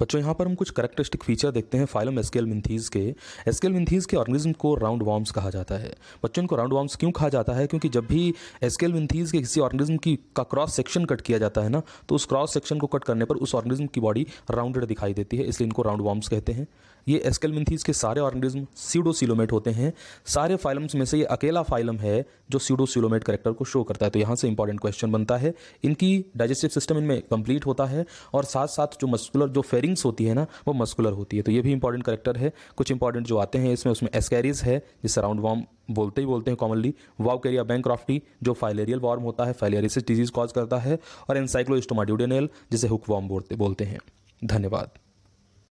बच्चों यहाँ पर हम कुछ करेक्टरिस्टिक फीचर देखते हैं फाइलम एस्केल मिन्थीज के एस्केल मिन्थीज के ऑर्गेनिज्म को राउंड वॉर्म्स कहा जाता है बच्चों इनको राउंड वॉर्म्स क्यों कहा जाता है क्योंकि जब भी एस्केल मिनथीज़ के किसी ऑर्गेनिज्म की का क्रॉस सेक्शन कट किया जाता है ना तो उस क्रॉस सेक्शन को कट करने पर उस ऑर्गेनिज्म की बॉडी राउंडेड दिखाई देती है इसलिए इनको राउंड वॉर्म्स कहते हैं ये एस्केल मिंथीज के सारे ऑर्गेनिज्म सीडोसिलोमेट होते हैं सारे फाइलम्स में से ये अकेला फाइलम है जो सीडोसिलोमेट करेक्टर को शो करता है तो यहाँ से इंपॉर्टेंट क्वेश्चन बनता है इनकी डाइजेस्टिव सिस्टम इनमें कंप्लीट होता है और साथ साथ जो मस्कुलर जो फेरी हेडिंग्स होती है ना वो मस्कुलर होती है तो ये भी इंपॉर्टेंट करेक्टर है कुछ इंपॉर्टेंट जो आते हैं इसमें उसमें एस्कैरिज है जिसे राउंड वॉर्म बोलते ही बोलते हैं कॉमनली कैरिया बैंक क्रॉफ्टी जो फाइलेरियल वॉर्म होता है फाइलेरिस डिजीज कॉज करता है और एनसाइक्लोस्टोमाड्यूडेनियल जिसे हुक वॉर्म बोलते हैं धन्यवाद